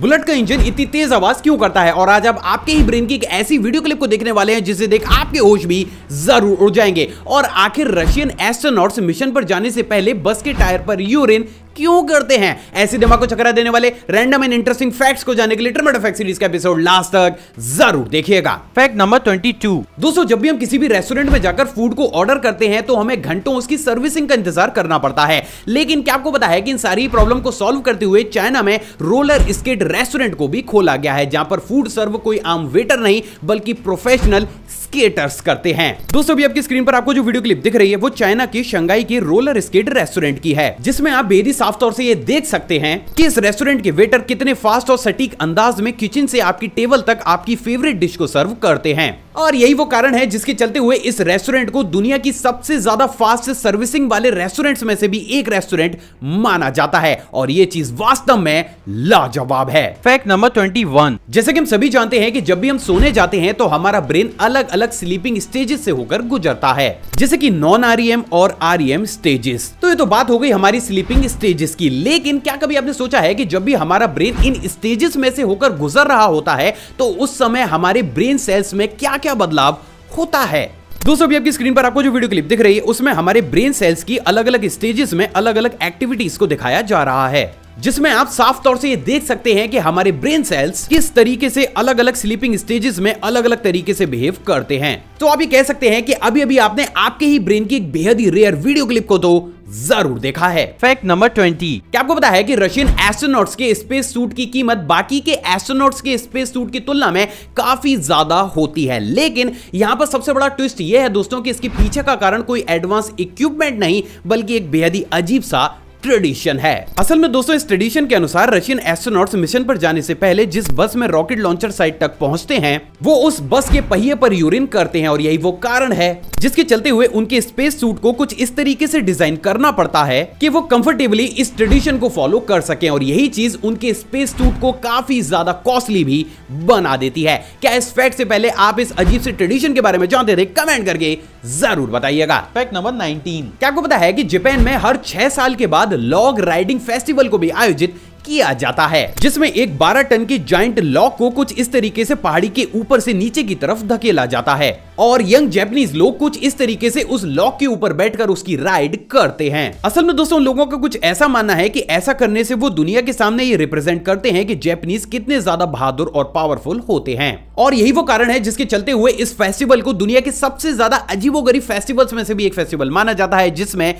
bullet का engine इतनी तेज आवाज क्यों करता है और आज आप आपके ही ब्रेन की एक ऐसी वीडियो क्लिप को देखने वाले हैं जिसे देख आपके होश भी जरूर उड़ जाएंगे और आखिर रशियन एस्ट्रोनॉट्स मिशन पर जाने से पहले बस के टायर पर यूरिन क्यों करते हैं ऐसे दिमाग को चकरा देने वाले रैंडम एंड इंटरेस्टिंग फैक्ट्स को जानने के लिए ट्रिमेट फैक्ट सीरीज का एपिसोड लास्ट तक जरूर देखिएगा फैक्ट नंबर ट्वेंटी दोस्तों जब भी हम किसी भी रेस्टोरेंट में जाकर फूड को ऑर्डर करते हैं तो हमें घंटों उसकी सर्विसिंग का इंतजार करना पड़ता है लेकिन क्या आपको पता है कि इन सारी प्रॉब्लम को सॉल्व करते हुए चाइना में रोलर स्केट रेस्टोरेंट को भी खोला गया है जहां पर फूड सर्व कोई आम वेटर नहीं बल्कि प्रोफेशनल स्केटर्स करते हैं दोस्तों अभी आपकी स्क्रीन पर आपको जो वीडियो क्लिप दिख रही है वो चाइना की शंघाई के रोलर स्केट रेस्टोरेंट की है जिसमें आप बेदी साफ तौर से ये देख सकते हैं कि इस रेस्टोरेंट के वेटर कितने फास्ट और सटीक अंदाज में किचन से आपकी टेबल तक आपकी फेवरेट डिश को सर्व करते हैं और यही वो कारण है जिसके चलते हुए इस रेस्टोरेंट को दुनिया की सबसे ज्यादा फास्ट सर्विसिंग वाले रेस्टोरेंट्स में से भी एक रेस्टोरेंट माना जाता है और ये चीज वास्तव में लाजवाब है फैक्ट नंबर ट्वेंटी वन जैसे कि हम सभी जानते हैं कि जब भी हम सोने जाते हैं तो हमारा ब्रेन अलग अलग स्लीपिंग स्टेजेस से होकर गुजरता है जैसे की नॉन आर और आर स्टेजेस e तो ये तो बात हो गई हमारी स्लीपिंग स्टेजेस की लेकिन क्या कभी आपने सोचा है कि जब भी हमारा ब्रेन इन स्टेजेस में से होकर गुजर रहा होता है तो उस समय हमारे ब्रेन सेल्स में क्या क्या बदलाव होता है दोस्तों अभी आपकी स्क्रीन पर आपको जो वीडियो क्लिप दिख रही है उसमें हमारे ब्रेन सेल्स की अलग अलग स्टेजेस में अलग अलग एक्टिविटीज को दिखाया जा रहा है जिसमें आप साफ तौर से ये देख सकते हैं कि हमारे ब्रेन सेल्स किस तरीके से अलग अलग स्लीपिंग स्टेजेस में अलग अलग तरीके से बिहेव करते हैं तो आप ये कह सकते हैं कि अभी अभी आपने आपके ही ब्रेन की एक बेहद ही रेयर वीडियो क्लिप को तो जरूर देखा है फैक्ट नंबर ट्वेंटी क्या आपको पता है कि रशियन एस्ट्रोनॉट्स के स्पेस सूट की कीमत बाकी के एस्ट्रोनॉट्स के स्पेस सूट की तुलना में काफी ज्यादा होती है लेकिन यहाँ पर सबसे बड़ा ट्विस्ट यह है दोस्तों कि इसके पीछे का कारण कोई एडवांस इक्विपमेंट नहीं बल्कि एक बेहद ही अजीब सा ट्रेडिशन है असल में दोस्तों इस ट्रेडिशन के अनुसार रशियन एस्ट्रोनॉट्स मिशन पर जाने से पहले जिस बस में रॉकेट लॉन्चर साइट तक पहुंचते हैं वो उस बस के पहिए पर यूरिन करते हैं और यही वो कारण है जिसके चलते हुए उनके स्पेस सूट को कुछ इस तरीके से डिजाइन करना पड़ता है कि वो कंफर्टेबली इस ट्रेडिशन को फॉलो कर सके और यही चीज उनके स्पेस सूट को काफी ज्यादा कॉस्टली भी बना देती है क्या इस फैक्ट से पहले आप इस अजीब से ट्रेडिशन के बारे में जानते थे कमेंट करके जरूर बताइएगा फैक्ट नंबर नाइनटीन क्या आपको पता है की जापान में हर छह साल के बाद लॉग राइडिंग फेस्टिवल को भी आयोजित किया जाता है जिसमें एक 12 टन की जॉइंट लॉक को कुछ इस तरीके से पहाड़ी के ऊपर से नीचे की तरफ धकेला जाता है और यंग जैपनीज लोग कुछ इस तरीके से उस लॉक के ऊपर बैठकर उसकी राइड करते हैं असल में दोस्तों लोगों का कुछ ऐसा मानना है कि ऐसा करने से वो दुनिया के सामने ये रिप्रेजेंट करते हैं कि जैपनीज कितने ज्यादा बहादुर और पावरफुल होते हैं और यही वो कारण है जिसके चलते हुए इस फेस्टिवल को दुनिया के सबसे ज्यादा अजीबो फेस्टिवल्स में से भी एक फेस्टिवल माना जाता है जिसमें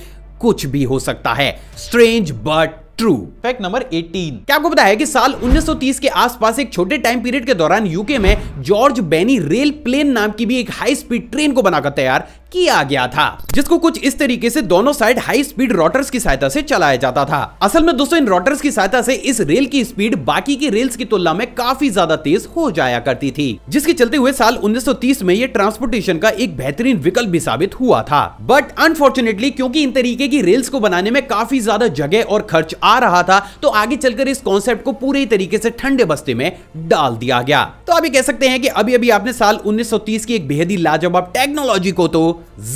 कुछ भी हो सकता है strange but true fact number 18 क्या आपको पता है कि साल 1930 के आसपास एक छोटे टाइम पीरियड के दौरान यूके में जॉर्ज बेनी रेल प्लेन नाम की भी एक हाई स्पीड ट्रेन को बनाकर तैयार किया गया था जिसको कुछ इस तरीके से दोनों साइड हाई स्पीड रोटर्स की सहायता से चलाया जाता था असल में दोस्तों इन रोटर्स की सहायता से इस रेल की स्पीड बाकी की रेल्स की तुलना में काफी ज्यादा तेज हो जाया करती थी जिसके चलते हुए साल 1930 में ये ट्रांसपोर्टेशन का एक बेहतरीन विकल्प भी साबित हुआ था बट अनफॉर्चुनेटली क्योंकि इन तरीके की रेल्स को बनाने में काफी ज्यादा जगह और खर्च आ रहा था तो आगे चलकर इस कॉन्सेप्ट को पूरे तरीके से ठंडे बस्ते में डाल दिया गया तो आप ये कह सकते हैं कि अभी अभी आपने साल 1930 की एक बेहद ही लाजवाब टेक्नोलॉजी को तो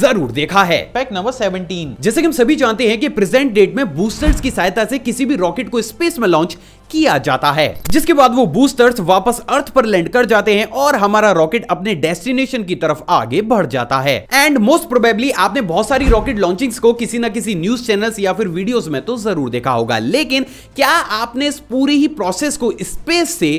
जरूर देखा है फैक्ट नंबर 17 जैसे कि हम सभी जानते हैं कि प्रेजेंट डेट में बूस्टर्स की सहायता से किसी भी रॉकेट को स्पेस में लॉन्च किया जाता है जिसके बाद वो बूस्टर्स वापस अर्थ पर लैंड कर जाते हैं और हमारा रॉकेट अपने डेस्टिनेशन की तरफ आगे बढ़ जाता है एंड मोस्ट प्रोबेबली आपने बहुत सारी रॉकेट लॉन्चिंग्स को किसी ना किसी न्यूज चैनल्स या फिर वीडियोस में तो जरूर देखा होगा लेकिन क्या आपने इस पूरी ही प्रोसेस को स्पेस से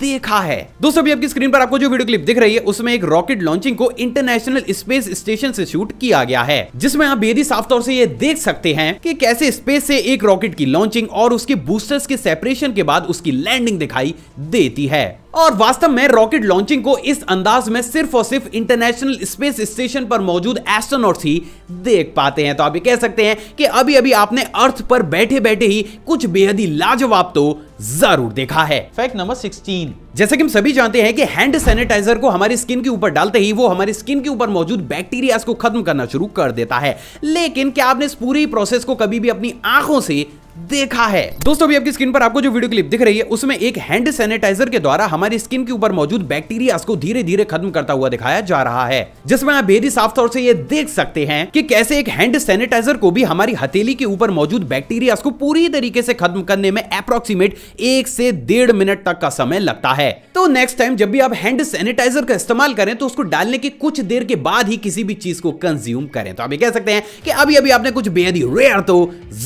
देखा है दोस्तों अभी आपकी स्क्रीन पर आपको जो वीडियो क्लिप दिख रही है उसमें एक रॉकेट लॉन्चिंग को इंटरनेशनल स्पेस स्टेशन से शूट किया गया है जिसमें आप बेहद साफ तौर से ये देख सकते हैं कि कैसे स्पेस से एक रॉकेट की लॉन्चिंग और उसके बूस्टर्स के सेपरेशन के बाद उसकी लैंडिंग दिखाई देती है और वास्तव में रॉकेट लॉन्चिंग को इस अंदाज में सिर्फ और सिर्फ इंटरनेशनल स्पेस स्टेशन पर मौजूद एस्ट्रोनॉट्स ही देख पाते हैं तो आप ये कह सकते हैं कि अभी अभी आपने अर्थ पर बैठे बैठे ही कुछ बेहद ही लाजवाब तो जरूर देखा है फैक्ट नंबर 16 जैसे कि हम सभी जानते हैं कि हैंड सैनिटाइजर को हमारी स्किन के ऊपर डालते ही वो हमारी स्किन के ऊपर मौजूद बैक्टीरिया को खत्म करना शुरू कर देता है लेकिन क्या आपने इस पूरी प्रोसेस को कभी भी अपनी आंखों से देखा है दोस्तों अभी आपकी स्किन पर आपको जो वीडियो क्लिप दिख रही है उसमें एक हैंड सैनिटाइजर के द्वारा हमारी स्किन के ऊपर मौजूद बैक्टीरिया को धीरे धीरे खत्म करता हुआ दिखाया जा रहा है जिसमें आप बेहद साफ तौर से ये देख सकते हैं कि कैसे एक हैंड सैनिटाइजर को भी हमारी हथेली के ऊपर मौजूद बैक्टीरिया को पूरी तरीके से खत्म करने में अप्रोक्सीमेट एक से डेढ़ मिनट तक का समय लगता है तो नेक्स्ट टाइम जब भी आप हैंड सैनिटाइजर का इस्तेमाल करें तो उसको डालने के कुछ देर के बाद ही किसी भी चीज को कंज्यूम करें तो आप ये कह सकते हैं कि अभी अभी आपने कुछ बेहद रेयर तो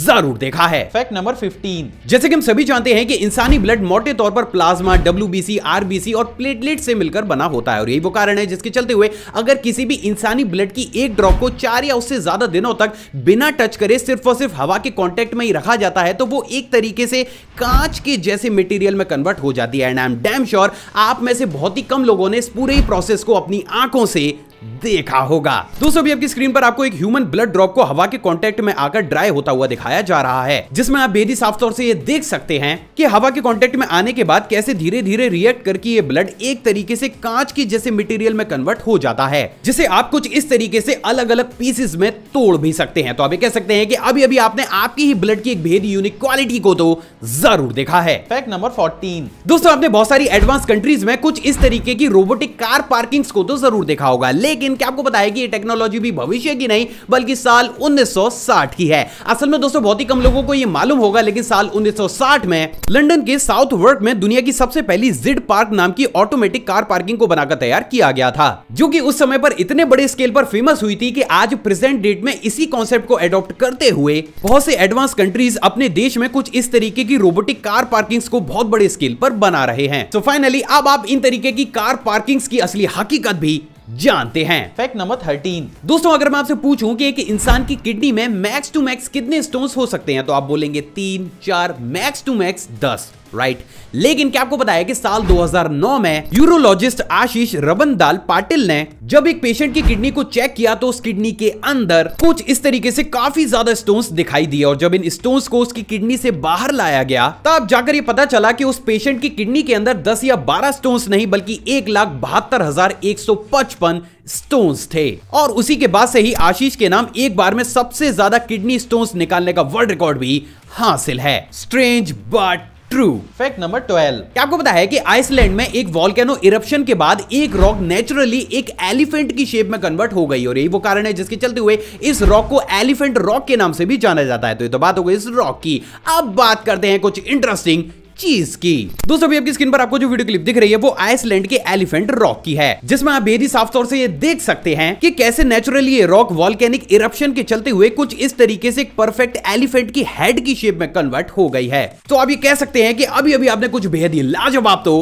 जरूर देखा है फैक्ट नंबर 15 जैसे कि हम सभी जानते हैं कि इंसानी ब्लड मोटे तौर पर प्लाज्मा डब्ल्यू आरबीसी और प्लेटलेट से मिलकर बना होता है और यही वो कारण है जिसके चलते हुए अगर किसी भी इंसानी ब्लड की एक ड्रॉप को चार या उससे ज्यादा दिनों तक बिना टच करे सिर्फ और सिर्फ हवा के कॉन्टेक्ट में ही रखा जाता है तो वो एक तरीके से कांच के जैसे मटेरियल में कन्वर्ट हो जाती है and I am damn sure आप में से बहुत ही कम लोगों ने इस पूरे प्रोसेस को अपनी आंखों से देखा होगा दोस्तों अभी आपकी स्क्रीन पर आपको एक ह्यूमन ब्लड ड्रॉप को हवा के कांटेक्ट में आकर ड्राई होता हुआ दिखाया जा रहा है जिसमें आप बेहद साफ तौर से ये देख सकते हैं कि हवा के कांटेक्ट में आने के बाद कैसे धीरे धीरे रिएक्ट करके ये ब्लड एक तरीके से कांच की जैसे मटेरियल में कन्वर्ट हो जाता है जिसे आप कुछ इस तरीके से अलग अलग पीसेस में तोड़ भी सकते हैं तो आप कह सकते हैं की अभी अभी आपने आपकी ही ब्लड की एक बेहद यूनिक क्वालिटी को तो जरूर देखा है फैक्ट नंबर फोर्टीन दोस्तों आपने बहुत सारी एडवांस कंट्रीज में कुछ इस तरीके की रोबोटिक कार पार्किंग को तो जरूर देखा होगा लेकिन क्या आपको पता है कि ये टेक्नोलॉजी भी भविष्य की नहीं बल्कि साल 1960 की है असल में दोस्तों बहुत ही कम लोगों को ये मालूम होगा लेकिन साल 1960 में लंदन के साउथ वर्क में दुनिया की सबसे पहली जिड पार्क नाम की ऑटोमेटिक कार पार्किंग को बनाकर तैयार किया गया था जो की उस समय पर इतने बड़े स्केल पर फेमस हुई थी की आज प्रेजेंट डेट में इसी कॉन्सेप्ट को एडोप्ट करते हुए बहुत से एडवांस कंट्रीज अपने देश में कुछ इस तरीके की रोबोटिक कार पार्किंग को बहुत बड़े स्केल पर बना रहे हैं तो फाइनली अब आप इन तरीके की कार पार्किंग की असली हकीकत भी जानते हैं फैक्ट नंबर थर्टीन दोस्तों अगर मैं आपसे पूछूं कि एक इंसान की किडनी में मैक्स टू मैक्स कितने स्टोन्स हो सकते हैं तो आप बोलेंगे तीन चार मैक्स टू मैक्स दस राइट लेकिन क्या आपको बताया कि साल 2009 में यूरोलॉजिस्ट आशीष रबनदाल पाटिल ने जब एक पेशेंट की किडनी को चेक किया तो उस किडनी के अंदर कुछ इस तरीके से काफी ज्यादा स्टोन्स दिखाई दिए और जब इन स्टोन्स को उसकी किडनी से बाहर लाया गया तब जाकर ये पता चला कि उस पेशेंट की किडनी के अंदर 10 या 12 स्टोन्स नहीं बल्कि एक लाख बहत्तर हजार एक सौ पचपन स्टोन्स थे और उसी के बाद से ही आशीष के नाम एक बार में सबसे ज्यादा किडनी स्टोन्स निकालने का वर्ल्ड रिकॉर्ड भी हासिल है strange but true fact number twelve क्या आपको पता है कि आइसलैंड में एक वॉल्केनो इरप्शन के बाद एक रॉक नेचुरली एक एलिफेंट की शेप में कन्वर्ट हो गई और यही वो कारण है जिसके चलते हुए इस रॉक को एलिफेंट रॉक के नाम से भी जाना जाता है तो ये तो बात हो गई इस रॉक की अब बात करते हैं कुछ इंटरेस्टिंग चीज की दोस्तों अभी आपकी स्क्रीन पर आपको जो वीडियो क्लिप दिख रही है वो आइसलैंड के एलिफेंट रॉक की है जिसमें आप बेहद ही साफ तौर से ये देख सकते हैं कि कैसे नेचुरली ये रॉक वॉल्केनिक इरप्शन के चलते हुए कुछ इस तरीके से एक परफेक्ट एलिफेंट की हेड की शेप में कन्वर्ट हो गई है तो आप ये कह सकते हैं कि अभी अभी आपने कुछ बेहद ही लाजवाब तो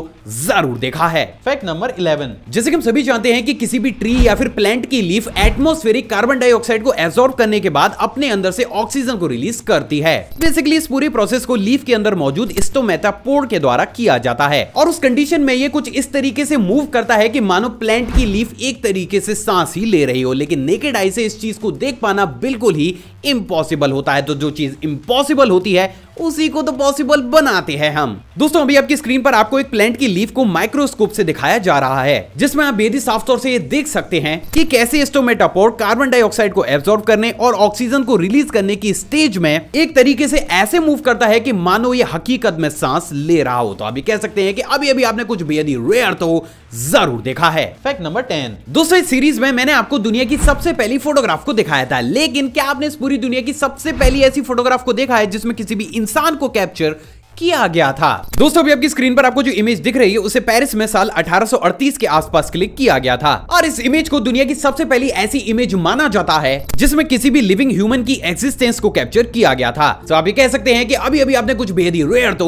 जरूर देखा है फैक्ट नंबर इलेवन जैसे कि हम सभी जानते हैं कि किसी भी ट्री या फिर प्लांट की लीफ एटमोस्फेरिक कार्बन डाइऑक्साइड को एब्सॉर्ब करने के बाद अपने अंदर से ऑक्सीजन को रिलीज करती है बेसिकली इस पूरी प्रोसेस को लीफ के अंदर मौजूद स्टोमेटा सहायता पोड़ के द्वारा किया जाता है और उस कंडीशन में ये कुछ इस तरीके से मूव करता है कि मानो प्लांट की लीफ एक तरीके से सांस ही ले रही हो लेकिन नेकेड आई से इस चीज को देख पाना बिल्कुल ही इम्पॉसिबल होता है तो जो चीज इम्पॉसिबल होती है उसी को तो पॉसिबल बनाते हैं हम दोस्तों अभी आपकी स्क्रीन पर आपको एक प्लांट की लीफ को माइक्रोस्कोप से दिखाया जा रहा है जिसमें आप बेदी साफ तौर से ये देख सकते हैं कि कैसे स्टोमेटापोर कार्बन डाइऑक्साइड को एब्सॉर्ब करने और ऑक्सीजन को रिलीज करने की स्टेज में एक तरीके से ऐसे मूव करता है की मानो ये हकीकत में सांस ले रहा हो तो अभी कह सकते हैं कि अभी अभी आपने कुछ बेहद रेयर तो जरूर देखा है फैक्ट नंबर टेन दूसरे सीरीज में मैंने आपको दुनिया की सबसे पहली फोटोग्राफ को दिखाया था लेकिन क्या आपने इस पूरी दुनिया की सबसे पहली ऐसी फोटोग्राफ को देखा है जिसमें किसी भी इंसान को कैप्चर किया गया था दोस्तों अभी आपकी स्क्रीन पर आपको जो इमेज दिख रही है उसे पेरिस में साल 1838 के आसपास क्लिक किया गया था और इस इमेज को दुनिया की सबसे पहली ऐसी इमेज माना जाता है जिसमें किसी भी लिविंग ह्यूमन की एक्सिस्टेंस को कैप्चर किया गया था तो आप ये कह सकते हैं कि अभी अभी आपने कुछ बेहद ही रेयर तो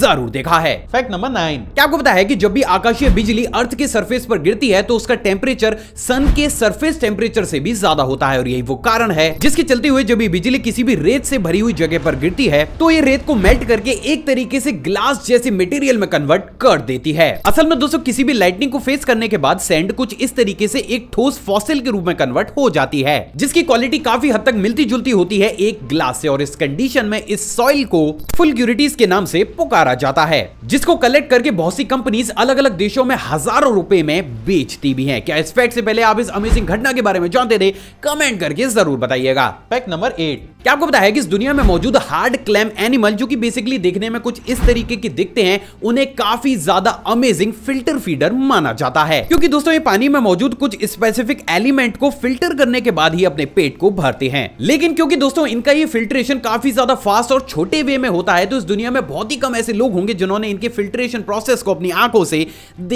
जरूर देखा है फैक्ट नंबर नाइन क्या आपको पता है की जब भी आकाशीय बिजली अर्थ के सर्फेस पर गिरती है तो उसका टेम्परेचर सन के सर्फेस टेम्परेचर से भी ज्यादा होता है और यही वो कारण है जिसके चलते हुए जब ये बिजली किसी भी रेत से भरी हुई जगह पर गिरती है तो ये रेत को मेल्ट करके एक तरीके से ग्लास जैसे मटेरियल में कन्वर्ट कर देती है असल में दोस्तों किसी भी लाइटनिंग को फेस करने के बाद सैंड कुछ इस तरीके से एक ठोस फॉसिल के रूप में कन्वर्ट हो जाती है जिसकी क्वालिटी काफी हद तक मिलती जुलती होती है एक ग्लास से और इस कंडीशन में इस सॉइल को फुल क्यूरिटीज के नाम से पुकारा जाता है जिसको कलेक्ट करके बहुत सी कंपनीज अलग अलग देशों में हजारों रुपए में बेचती भी है क्या इस फैक्ट से पहले आप इस अमेजिंग घटना के बारे में जानते थे कमेंट करके जरूर बताइएगा फैक्ट नंबर एट क्या आपको पता है कि इस दुनिया में मौजूद हार्ड क्लैम एनिमल जो कि बेसिकली देखने में कुछ इस तरीके की दिखते हैं उन्हें काफी ज्यादा अमेजिंग फिल्टर फीडर माना जाता है क्योंकि दोस्तों ये पानी में मौजूद कुछ स्पेसिफिक एलिमेंट को फिल्टर करने के बाद ही अपने पेट को भरते हैं लेकिन क्योंकि दोस्तों इनका ये फिल्ट्रेशन काफी ज्यादा फास्ट और छोटे वे में होता है तो इस दुनिया में बहुत ही कम ऐसे लोग होंगे जिन्होंने इनके फिल्ट्रेशन प्रोसेस को अपनी आंखों से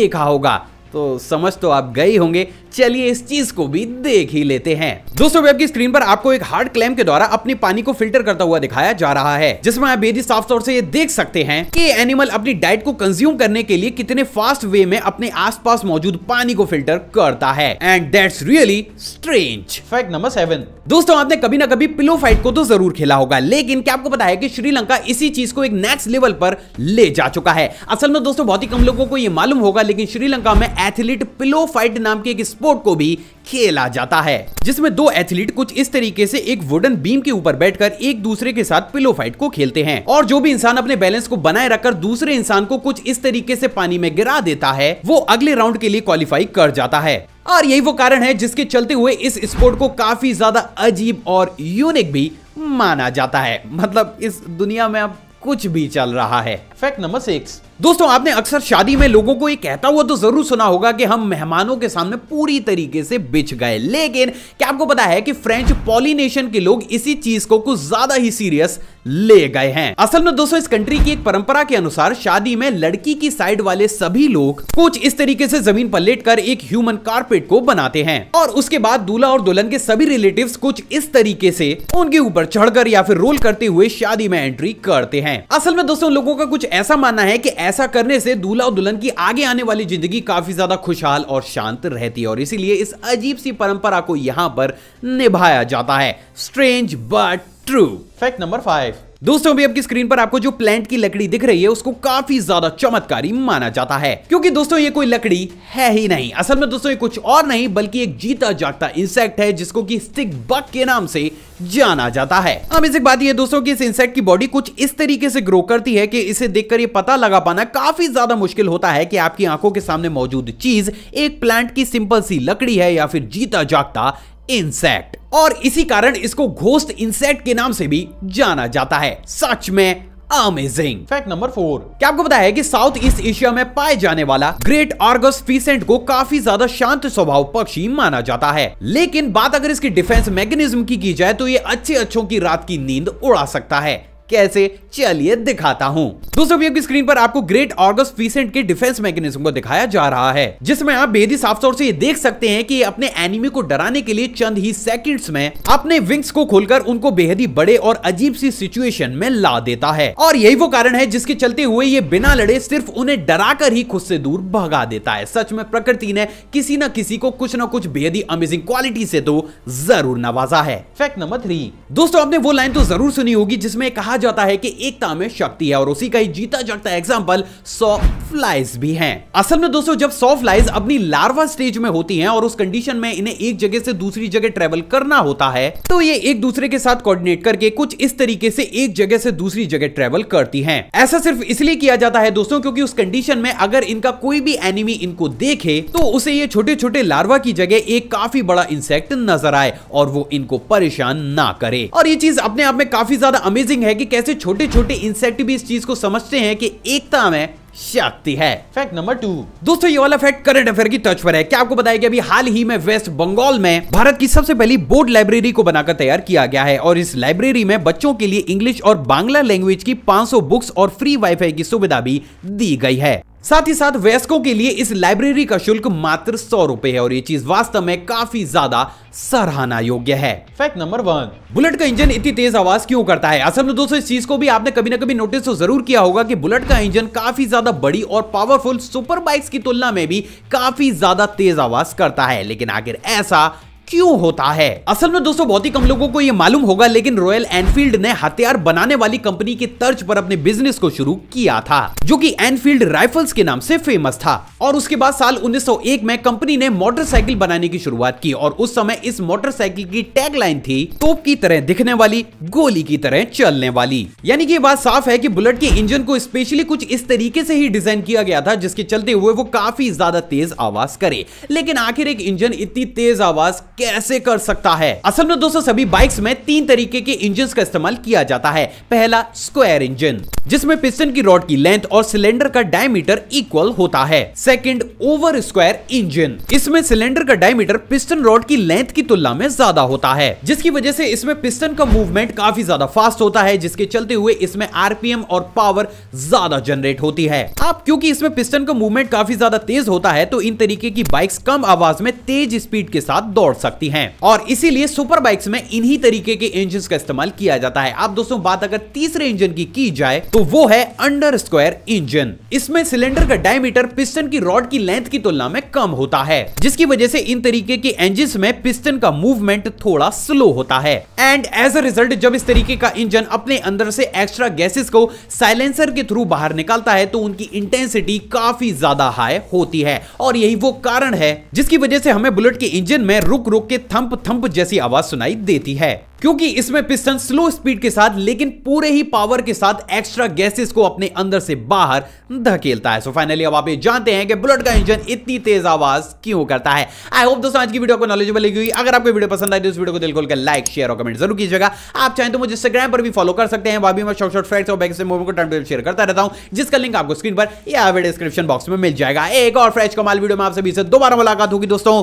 देखा होगा तो समझ तो आप गए होंगे चलिए इस चीज को भी देख ही लेते हैं दोस्तों वेब की स्क्रीन पर आपको एक हार्ड क्लैम के द्वारा अपने पानी को फिल्टर करता हुआ दिखाया जा रहा है जिसमें आप बेदी साफ तौर से ये देख सकते हैं कि एनिमल अपनी डाइट को कंज्यूम करने के लिए कितने फास्ट वे में अपने आसपास मौजूद पानी को फिल्टर करता है and that's really strange fact number seven दोस्तों आपने कभी ना कभी पिलो फाइट को तो जरूर खेला होगा लेकिन क्या आपको पता है कि श्रीलंका इसी चीज को एक नेक्स्ट लेवल पर ले जा चुका है असल में दोस्तों बहुत ही कम लोगों को यह मालूम होगा लेकिन श्रीलंका में एथलीट पिलो फाइट नाम की एक स्पोर्ट को भी खेला जाता है जिसमें दो एथलीट कुछ इस तरीके से एक वुडन बीम के ऊपर बैठकर एक दूसरे के साथ पिलो फाइट को खेलते हैं और जो भी इंसान अपने बैलेंस को बनाए रखकर दूसरे इंसान को कुछ इस तरीके से पानी में गिरा देता है वो अगले राउंड के लिए क्वालिफाई कर जाता है और यही वो कारण है जिसके चलते हुए इस स्पोर्ट को काफी ज्यादा अजीब और यूनिक भी माना जाता है मतलब इस दुनिया में अब कुछ भी चल रहा है फैक्ट नंबर सिक्स दोस्तों आपने अक्सर शादी में लोगों को ये कहता हुआ तो जरूर सुना होगा कि हम मेहमानों के सामने पूरी तरीके से बिछ गए लेकिन क्या आपको पता है कि फ्रेंच पॉलिनेशन के लोग इसी चीज को कुछ ज्यादा ही सीरियस ले गए हैं असल में दोस्तों इस कंट्री की एक परंपरा के अनुसार शादी में लड़की की साइड वाले सभी लोग कुछ इस तरीके से जमीन पर लेट कर एक ह्यूमन कार्पेट को बनाते हैं और उसके बाद दूल्हा और दुल्हन के सभी रिलेटिव कुछ इस तरीके से उनके ऊपर चढ़कर या फिर रोल करते हुए शादी में एंट्री करते हैं असल में दोस्तों लोगों का कुछ ऐसा मानना है की ऐसा करने से दूल्हा और दुल्हन की आगे आने वाली जिंदगी काफी ज्यादा खुशहाल और शांत रहती है और इसीलिए इस अजीब सी परंपरा को यहां पर निभाया जाता है strange but true fact number five दोस्तों अभी आपकी स्क्रीन पर आपको जो प्लांट की लकड़ी दिख रही है उसको काफी ज्यादा चमत्कारी माना जाता है क्योंकि दोस्तों ये कोई लकड़ी है ही नहीं असल में दोस्तों ये कुछ और नहीं बल्कि एक जीता जागता इंसेक्ट है जिसको की स्टिक बग के नाम से जाना जाता है अब इसे बात यह दोस्तों की इस इंसेक्ट की बॉडी कुछ इस तरीके से ग्रो करती है कि इसे देखकर ये पता लगा पाना काफी ज्यादा मुश्किल होता है कि आपकी आंखों के सामने मौजूद चीज एक प्लांट की सिंपल सी लकड़ी है या फिर जीता जागता इंसेक्ट और इसी कारण इसको घोस्ट इंसेक्ट के नाम से भी जाना जाता है सच में अमेजिंग फैक्ट नंबर फोर क्या आपको पता है कि साउथ ईस्ट एशिया में पाए जाने वाला ग्रेट आर्गस फीसेंट को काफी ज्यादा शांत स्वभाव पक्षी माना जाता है लेकिन बात अगर इसकी डिफेंस मैकेनिज्म की की जाए तो ये अच्छे अच्छों की रात की नींद उड़ा सकता है कैसे चलिए दिखाता हूँ दोस्तों की स्क्रीन पर आपको ग्रेट ऑर्गस फीसेंट के डिफेंस मैकेनिज्म को दिखाया जा रहा है जिसमें आप बेहद साफ तौर से ये देख सकते हैं कि अपने एनिमी को डराने के लिए चंद ही सेकंड्स में अपने विंग्स को खोलकर उनको बेहद ही बड़े और अजीब सी सिचुएशन में ला देता है और यही वो कारण है जिसके चलते हुए ये बिना लड़े सिर्फ उन्हें डरा ही खुद से दूर भगा देता है सच में प्रकृति ने किसी न किसी को कुछ न कुछ बेहद ही अमेजिंग क्वालिटी से तो जरूर नवाजा है फैक्ट नंबर थ्री दोस्तों आपने वो लाइन तो जरूर सुनी होगी जिसमें कहा जाता है कि एकता में शक्ति है और उसी का ही जीता जगता एग्जाम्पल सौ फ्लाइज भी है असल में दोस्तों जब सौ फ्लाइज अपनी लार्वा स्टेज में होती है और उस कंडीशन में इन्हें एक जगह से दूसरी जगह ट्रेवल करना होता है तो ये एक दूसरे के साथ कोऑर्डिनेट करके कुछ इस तरीके से एक जगह से दूसरी जगह ट्रेवल करती है ऐसा सिर्फ इसलिए किया जाता है दोस्तों क्योंकि उस कंडीशन में अगर इनका कोई भी एनिमी इनको देखे तो उसे ये छोटे छोटे लार्वा की जगह एक काफी बड़ा इंसेक्ट नजर आए और वो इनको परेशान ना करे और ये चीज अपने आप में काफी ज्यादा अमेजिंग है कि कैसे छोटे छोटे इंसेक्ट भी इस चीज को समझते हैं कि एकता में शक्ति है फैक्ट नंबर टू दोस्तों ये वाला फैक्ट करंट अफेयर की टच पर है क्या आपको बताया कि अभी हाल ही में वेस्ट बंगाल में भारत की सबसे पहली बोर्ड लाइब्रेरी को बनाकर तैयार किया गया है और इस लाइब्रेरी में बच्चों के लिए इंग्लिश और बांग्ला लैंग्वेज की 500 बुक्स और फ्री वाईफाई की सुविधा भी दी गई है साथ ही साथ वयस्कों के लिए इस लाइब्रेरी का शुल्क मात्र सौ रुपए है और ये चीज वास्तव में काफी ज्यादा सराहना योग्य है फैक्ट नंबर वन बुलेट का इंजन इतनी तेज आवाज क्यों करता है असल में दोस्तों इस चीज को भी आपने कभी ना कभी नोटिस तो जरूर किया होगा कि बुलेट का इंजन काफी ज्यादा बड़ी और पावरफुल सुपर बाइक्स की तुलना में भी काफी ज्यादा तेज आवाज करता है लेकिन आखिर ऐसा क्यों होता है असल में दोस्तों बहुत ही कम लोगों को यह मालूम होगा लेकिन रॉयल एनफील्ड ने हथियार बनाने वाली कंपनी की तर्ज पर अपने बिजनेस को शुरू किया था जो कि एनफील्ड राइफल्स के नाम से फेमस था और उसके बाद साल 1901 में कंपनी ने मोटरसाइकिल बनाने की शुरुआत की और उस समय इस मोटरसाइकिल की टैगलाइन थी तोप की तरह दिखने वाली गोली की तरह चलने वाली यानी की बात साफ है की बुलेट के इंजन को स्पेशली कुछ इस तरीके से ही डिजाइन किया गया था जिसके चलते हुए वो काफी ज्यादा तेज आवाज करे लेकिन आखिर एक इंजन इतनी तेज आवाज कैसे कर सकता है असल में दोस्तों सभी बाइक्स में तीन तरीके के इंजन का इस्तेमाल किया जाता है पहला स्क्वायर इंजन जिसमें पिस्टन की रॉड की लेंथ और सिलेंडर का डायमीटर इक्वल होता है सेकंड ओवर स्क्वायर इंजन इसमें सिलेंडर का डायमीटर पिस्टन रॉड की लेंथ की तुलना में ज्यादा होता है जिसकी वजह से इसमें पिस्टन का मूवमेंट काफी ज्यादा फास्ट होता है जिसके चलते हुए इसमें आरपीएम और पावर ज्यादा जनरेट होती है आप क्योंकि इसमें पिस्टन का मूवमेंट काफी ज्यादा तेज होता है तो इन तरीके की बाइक्स कम आवाज में तेज स्पीड के साथ दौड़ सकते सकती हैं और इसीलिए सुपर बाइक्स में इन्हीं तरीके के इंजन का इस्तेमाल किया जाता है आप दोस्तों बात अगर तीसरे इंजन की की जाए तो वो है अंडर स्क्वायर इंजन इसमें सिलेंडर का डायमीटर पिस्टन की रॉड की लेंथ की तुलना में कम होता है जिसकी वजह से इन तरीके के इंजिन में पिस्टन का मूवमेंट थोड़ा स्लो होता है एंड एज अ रिजल्ट जब इस तरीके का इंजन अपने अंदर से एक्स्ट्रा गैसेस को साइलेंसर के थ्रू बाहर निकालता है तो उनकी इंटेंसिटी काफी ज्यादा हाई होती है और यही वो कारण है जिसकी वजह से हमें बुलेट के इंजन में रुक रुक स्ट्रोक के थंप थंप जैसी आवाज सुनाई देती है क्योंकि इसमें पिस्टन स्लो स्पीड के साथ लेकिन पूरे ही पावर के साथ एक्स्ट्रा गैसेस को अपने अंदर से बाहर धकेलता है सो so फाइनली अब आप ये जानते हैं कि बुलेट का इंजन इतनी तेज आवाज क्यों करता है आई होप दोस्तों आज की वीडियो को नॉलेजेबल लगी अगर आपको वीडियो पसंद आई तो इस वीडियो को दिल खोल लाइक शेयर और कमेंट जरूर कीजिएगा आप चाहें तो मुझे इंस्टाग्राम पर भी फॉलो कर सकते हैं वहां मैं शॉर्ट शॉर्ट फ्रेंड्स और बैक से मूवी को टाइम टाइम शेयर करता रहता हूं जिसका लिंक आपको स्क्रीन पर या डिस्क्रिप्शन बॉक्स में मिल जाएगा एक और फ्रेश कमाल वीडियो में आप सभी से दोबारा मुलाकात होगी दोस्तों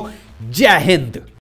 जय हिंद